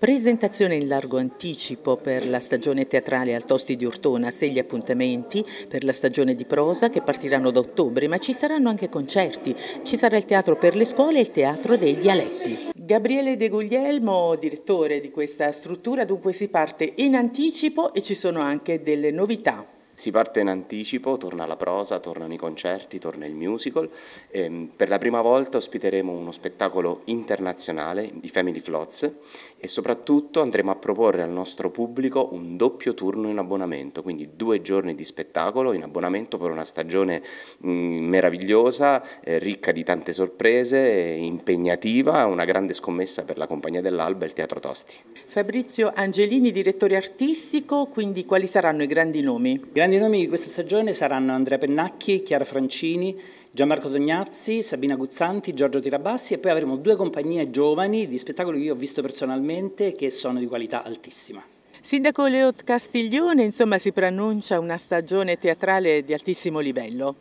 Presentazione in largo anticipo per la stagione teatrale al Tosti di Urtona, sei gli appuntamenti per la stagione di prosa che partiranno da ottobre, ma ci saranno anche concerti, ci sarà il teatro per le scuole e il teatro dei dialetti. Gabriele De Guglielmo, direttore di questa struttura, dunque si parte in anticipo e ci sono anche delle novità. Si parte in anticipo, torna la prosa, tornano i concerti, torna il musical. E, ehm, per la prima volta ospiteremo uno spettacolo internazionale di Family Flots e soprattutto andremo a proporre al nostro pubblico un doppio turno in abbonamento, quindi due giorni di spettacolo in abbonamento per una stagione mh, mm, meravigliosa, eh, ricca di tante sorprese, eh, impegnativa, una grande scommessa per la Compagnia dell'Alba e il Teatro Tosti. Fabrizio Angelini, direttore artistico, quindi quali saranno i grandi nomi? Grandi grandi nomi di questa stagione saranno Andrea Pennacchi, Chiara Francini, Gianmarco Tognazzi, Sabina Guzzanti, Giorgio Tirabassi e poi avremo due compagnie giovani di spettacoli che io ho visto personalmente che sono di qualità altissima. Sindaco Leo Castiglione, insomma, si preannuncia una stagione teatrale di altissimo livello.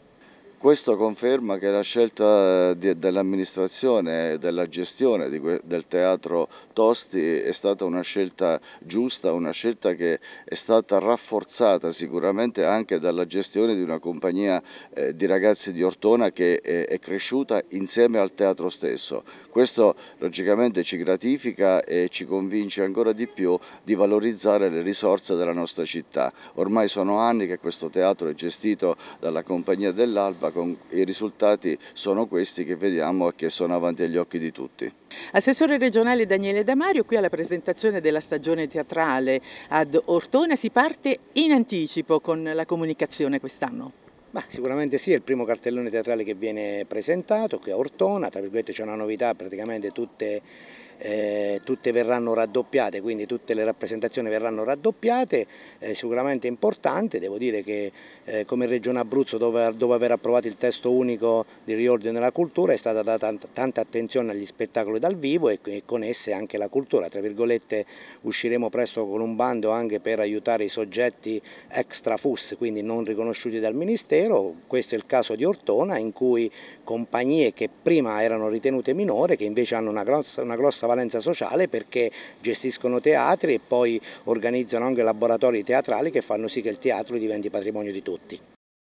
Questo conferma che la scelta eh, dell'amministrazione e della gestione del teatro Tosti è stata una scelta giusta, una scelta che è stata rafforzata sicuramente anche dalla gestione di una compagnia eh, di ragazzi di Ortona che è cresciuta insieme al teatro stesso. Questo logicamente ci gratifica e ci convince ancora di più di valorizzare le risorse della nostra città. Ormai sono anni che questo teatro è gestito dalla compagnia dell'Alba con i risultati sono questi che vediamo e che sono avanti agli occhi di tutti. Assessore regionale Daniele Damario, qui alla presentazione della stagione teatrale ad Ortona si parte in anticipo con la comunicazione quest'anno. Ma sicuramente sì, è il primo cartellone teatrale che viene presentato qui a Ortona, tra virgolette c'è una novità, praticamente tutte eh, tutte verranno raddoppiate, quindi tutte le rappresentazioni verranno raddoppiate, eh, sicuramente importante, devo dire che eh, come Regione Abruzzo dove, dove, aver approvato il testo unico di riordino della cultura è stata data tanta attenzione agli spettacoli dal vivo e, e con esse anche la cultura, tra virgolette usciremo presto con un bando anche per aiutare i soggetti extra FUS, quindi non riconosciuti dal Ministero, questo è il caso di Ortona in cui compagnie che prima erano ritenute minore, che invece hanno una grossa, una grossa valenza sociale perché gestiscono teatri e poi organizzano anche laboratori teatrali che fanno sì che il teatro diventi patrimonio di tutti.